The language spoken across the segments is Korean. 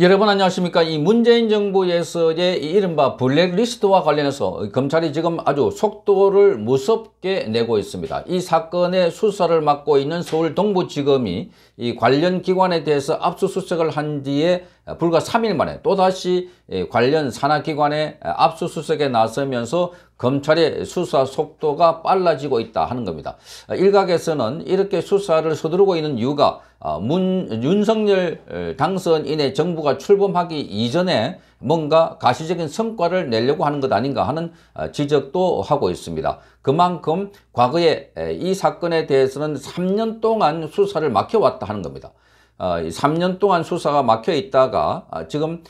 여러분 안녕하십니까 이 문재인 정부에서의 이른바 블랙리스트와 관련해서 검찰이 지금 아주 속도를 무섭게 내고 있습니다 이 사건의 수사를 맡고 있는 서울 동부지검이 이 관련 기관에 대해서 압수수색을 한 뒤에 불과 3일 만에 또다시 관련 산하기관에 압수수색에 나서면서 검찰의 수사 속도가 빨라지고 있다 하는 겁니다. 일각에서는 이렇게 수사를 서두르고 있는 이유가 아, 문, 윤석열 당선인의 정부가 출범하기 이전에 뭔가 가시적인 성과를 내려고 하는 것 아닌가 하는 아, 지적도 하고 있습니다. 그만큼 과거에 이 사건에 대해서는 3년 동안 수사를 막혀왔다 하는 겁니다. 3년 어, 동안 수사가 막혀 있다가 아, 지금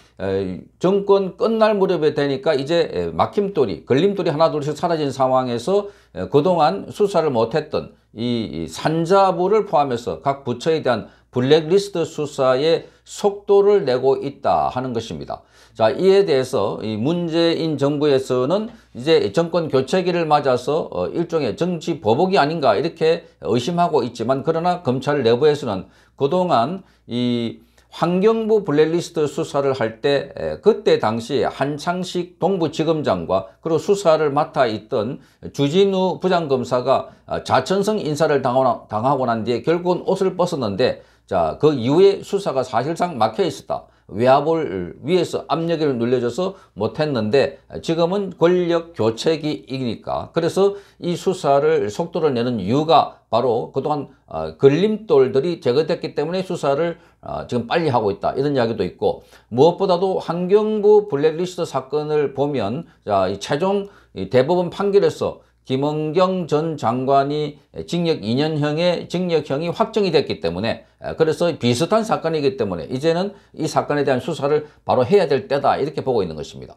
정권 끝날 무렵에 되니까 이제 막힘돌이 걸림돌이 하나둘씩 사라진 상황에서 그동안 수사를 못했던 이 산자부를 포함해서 각 부처에 대한 블랙리스트 수사에 속도를 내고 있다 하는 것입니다. 자, 이에 대해서 이 문재인 정부에서는 이제 정권 교체기를 맞아서 어, 일종의 정치 보복이 아닌가 이렇게 의심하고 있지만 그러나 검찰 내부에서는 그동안 이 환경부 블랙리스트 수사를 할 때 그때 당시 한창식 동부지검장과 그리고 수사를 맡아 있던 주진우 부장검사가 아, 자천성 인사를 당하고 난 뒤에 결국은 옷을 벗었는데 자, 그 이후에 수사가 사실상 막혀 있었다. 외압을 위해서 압력을 눌려줘서 못했는데 지금은 권력 교체기이니까 그래서 이 수사를 속도를 내는 이유가 바로 그동안 어, 걸림돌들이 제거됐기 때문에 수사를 어, 지금 빨리 하고 있다 이런 이야기도 있고 무엇보다도 환경부 블랙리스트 사건을 보면 자, 이 최종 이 대법원 판결에서 김은경 전 장관이 징역 2년형의 징역형이 확정이 됐기 때문에 그래서 비슷한 사건이기 때문에 이제는 이 사건에 대한 수사를 바로 해야 될 때다 이렇게 보고 있는 것입니다.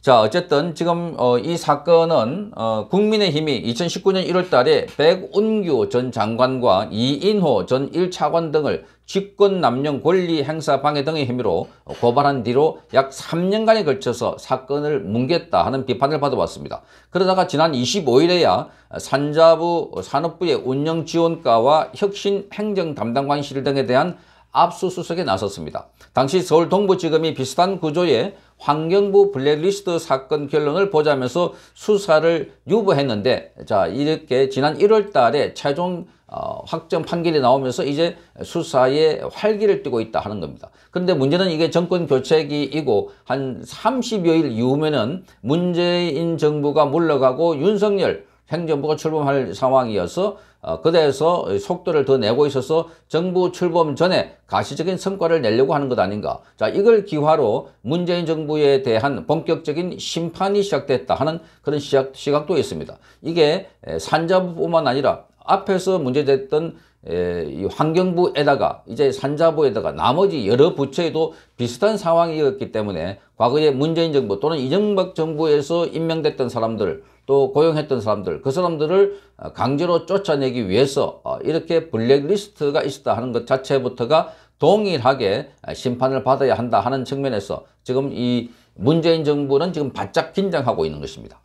자 어쨌든 지금 어, 이 사건은 어, 국민의힘이 2019년 1월 달에 백운규 전 장관과 이인호 전 1차관 등을 직권남용 권리 행사 방해 등의 혐의로 고발한 뒤로 약 3년간에 걸쳐서 사건을 뭉겠다 하는 비판을 받아왔습니다. 그러다가 지난 25일에야 산자부 산업부의 운영지원과와 혁신행정담당관실 등에 대한 압수수색에 나섰습니다. 당시 서울 동부지검이 비슷한 구조의 환경부 블랙리스트 사건 결론을 보자면서 수사를 유보했는데 자 이렇게 지난 1월 달에 최종 어, 확정 판결이 나오면서 이제 수사에 활기를 띠고 있다 하는 겁니다. 그런데 문제는 이게 정권 교체기이고 한 30여일 이후면은 문재인 정부가 물러가고 윤석열 행정부가 출범할 상황이어서 어, 그대에서 속도를 더 내고 있어서 정부 출범 전에 가시적인 성과를 내려고 하는 것 아닌가. 자, 이걸 기화로 문재인 정부에 대한 본격적인 심판이 시작됐다 하는 그런 시각, 시각도 있습니다. 이게 산자부뿐만 아니라 앞에서 문제됐던 에, 이 환경부에다가 이제 산자부에다가 나머지 여러 부처에도 비슷한 상황이었기 때문에 과거에 문재인 정부 또는 이정박 정부에서 임명됐던 사람들 또 고용했던 사람들 그 사람들을 어, 강제로 쫓아내기 위해서 어, 이렇게 블랙리스트가 있었다 하는 것 자체부터가 동일하게 아, 심판을 받아야 한다 하는 측면에서 지금 이 문재인 정부는 지금 바짝 긴장하고 있는 것입니다.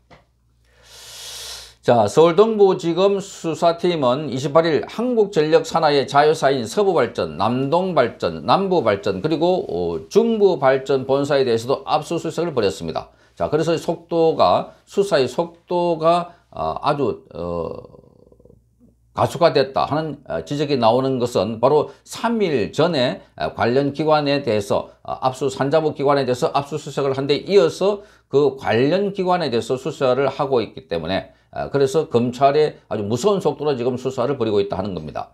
자, 서울동부지검 수사팀은 28일 한국전력 산하의 자회사인 서부발전, 남동발전, 남부발전 그리고 어, 중부발전 본사에 대해서도 압수수색을 벌였습니다. 자, 그래서 속도가 수사의 속도가 어, 아주 어, 가수가 됐다 하는 아, 지적이 나오는 것은 바로 3일 전에 아, 관련 기관에 대해서 압수 산자부 기관에 대해서 압수수색을 한 데 이어서 그 관련 기관에 대해서 수사를 하고 있기 때문에 아, 그래서 검찰의 아주 무서운 속도로 지금 수사를 벌이고 있다 하는 겁니다.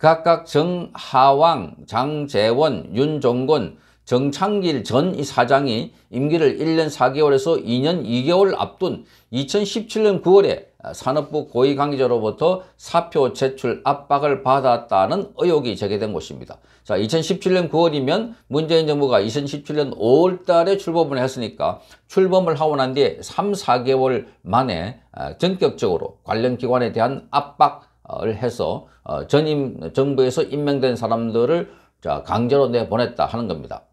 각각 정하왕, 장재원, 윤종건, 정창길 전 사장이 임기를 1년 4개월에서 2년 2개월 앞둔 2017년 9월에 산업부 고위관계자로부터 사표 제출 압박을 받았다는 의혹이 제기된 것입니다. 자, 2017년 9월이면 문재인 정부가 2017년 5월 달에 출범을 했으니까 출범을 하고 난 뒤에 3, 4개월 만에 아, 전격적으로 관련 기관에 대한 압박을 해서 어, 전임 정부에서 임명된 사람들을 자, 강제로 내보냈다 하는 겁니다.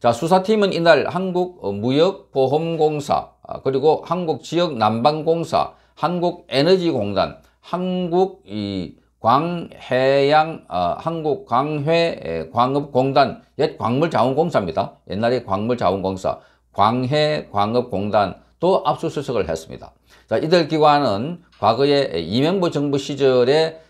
자, 수사팀은 이날 한국무역보험공사, 어, 아, 그리고 한국지역난방공사, 한국에너지공단, 한국 이 광해양 어, 한국 광회 광업공단 옛 광물자원공사입니다. 옛날에 광물자원공사 광해 광업공단 또 압수수색을 했습니다. 자, 이들 기관은 과거에 이명보 정부 시절에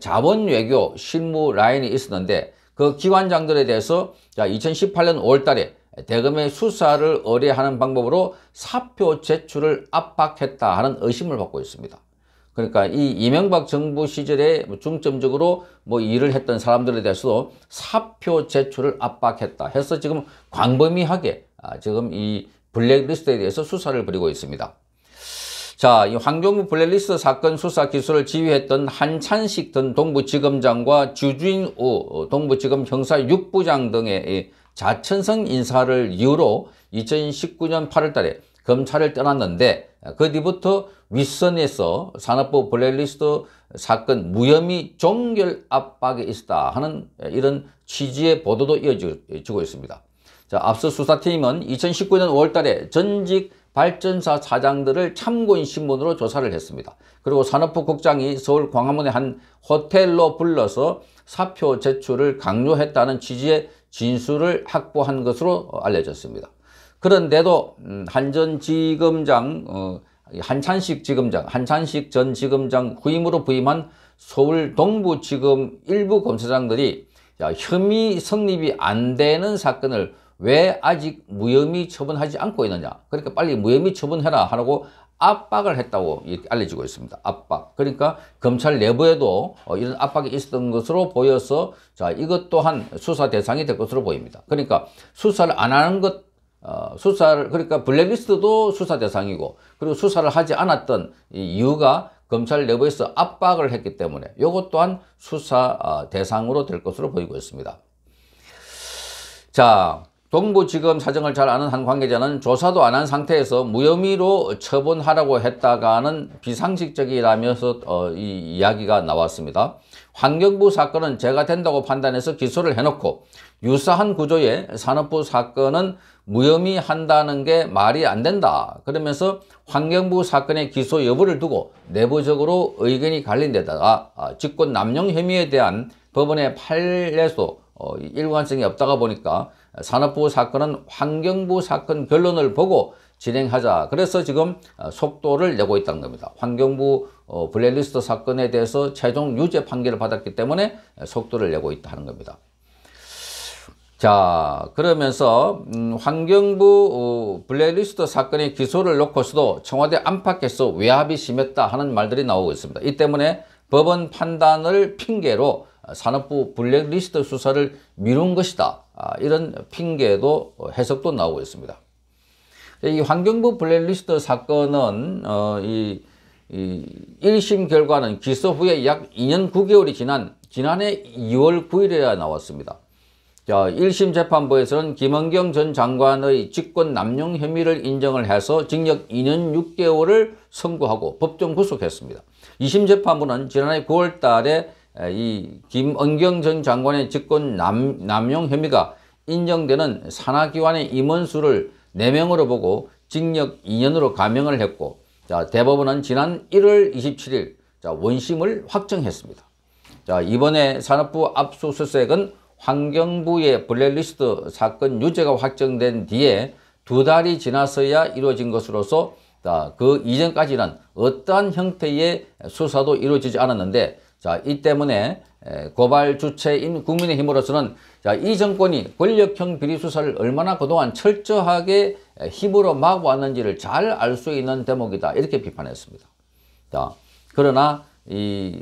자본외교 실무 라인이 있었는데 그 기관장들에 대해서 자 2018년 5월 달에 대검의 수사를 의뢰하는 방법으로 사표 제출을 압박했다 하는 의심을 받고 있습니다. 그러니까 이 이명박 정부 시절에 뭐 중점적으로 뭐 일을 했던 사람들에 대해서도 사표 제출을 압박했다 해서 지금 광범위하게 아, 지금 이 블랙리스트에 대해서 수사를 벌이고 있습니다. 자, 이 황경무 블랙리스트 사건 수사 기소를 지휘했던 한찬식 등 동부지검장과 주진우 어, 동부지검 형사 6부장 등의 자천성 인사를 이유로 2019년 8월 달에 검찰을 떠났는데 그 뒤부터 윗선에서 산업부 블랙리스트 사건 무혐의 종결 압박에 있었다 하는 이런 취지의 보도도 이어지고 있습니다. 자, 앞서 수사팀은 2019년 5월 달에 전직 발전사 사장들을 참고인 신분으로 조사를 했습니다. 그리고 산업부 국장이 서울 광화문의 한 호텔로 불러서 사표 제출을 강요했다는 취지의 진술을 확보한 것으로 알려졌습니다. 그런데도 음, 한전지검장 어, 한찬식 지검장, 한찬식 전 지검장 후임으로 부임한 서울 동부지검 일부 검사장들이 혐의 성립이 안 되는 사건을 왜 아직 무혐의 처분하지 않고 있느냐 그러니까 빨리 무혐의 처분해라 하라고 압박을 했다고 알려지고 있습니다. 압박. 그러니까 검찰 내부에도 어, 이런 압박이 있었던 것으로 보여서 자 이것 또한 수사 대상이 될 것으로 보입니다. 그러니까 수사를 안 하는 것 어, 수사를 그러니까 블랙리스트도 수사 대상이고 그리고 수사를 하지 않았던 이유가 검찰 내부에서 압박을 했기 때문에 이것 또한 수사 어, 대상으로 될 것으로 보이고 있습니다. 자 동부지검 사정을 잘 아는 한 관계자는 조사도 안 한 상태에서 무혐의로 처분하라고 했다가는 비상식적이라면서 어, 이 이야기가 나왔습니다. 환경부 사건은 제가 된다고 판단해서 기소를 해놓고 유사한 구조의 산업부 사건은 무혐의 한다는 게 말이 안 된다. 그러면서 환경부 사건의 기소 여부를 두고 내부적으로 의견이 갈린 데다가 아, 직권 남용 혐의에 대한 법원의 판례소 어, 일관성이 없다가 보니까 산업부 사건은 환경부 사건 결론을 보고 진행하자. 그래서 지금 어, 속도를 내고 있다는 겁니다. 환경부 어, 블랙리스트 사건에 대해서 최종 유죄 판결을 받았기 때문에 속도를 내고 있다는 겁니다. 자 그러면서 음, 환경부 어, 블랙리스트 사건의 기소를 놓고서도 청와대 안팎에서 외압이 심했다 하는 말들이 나오고 있습니다. 이 때문에 법원 판단을 핑계로 산업부 블랙리스트 수사를 미룬 것이다. 아, 이런 핑계도 어, 해석도 나오고 있습니다. 이 환경부 블랙리스트 사건은 어, 이, 1심 결과는 기소 후에 약 2년 9개월이 지난 지난해 2월 9일에 나왔습니다. 1심 재판부에서는 김은경 전 장관의 직권 남용 혐의를 인정을 해서 징역 2년 6개월을 선고하고 법정 구속했습니다. 2심 재판부는 지난해 9월 달에 이 김은경 전 장관의 직권 남, 남용 혐의가 인정되는 산하기관의 임원수를 4명으로 보고 징역 2년으로 감형을 했고 자, 대법원은 지난 1월 27일 자, 원심을 확정했습니다. 자, 이번에 산업부 압수수색은 환경부의 블랙리스트 사건 유죄가 확정된 뒤에 두 달이 지나서야 이루어진 것으로서 자, 그 이전까지는 어떠한 형태의 수사도 이루어지지 않았는데 자, 이 때문에 고발 주체인 국민의힘으로서는 자, 이 정권이 권력형 비리 수사를 얼마나 그동안 철저하게 힘으로 막왔는지를잘 알 수 있는 대목이다. 이렇게 비판했습니다. 자, 그러나 이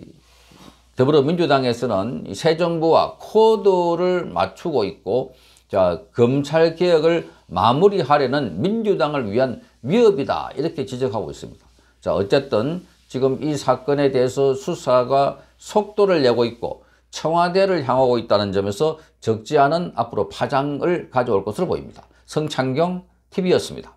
더불어민주당에서는 새 정부와 코드를 맞추고 있고 자, 검찰 개혁을 마무리하려는 민주당을 위한 위협이다. 이렇게 지적하고 있습니다. 자, 어쨌든 지금 이 사건에 대해서 수사가 속도를 내고 있고 청와대를 향하고 있다는 점에서 적지 않은 앞으로 파장을 가져올 것으로 보입니다. 성창경 TV였습니다.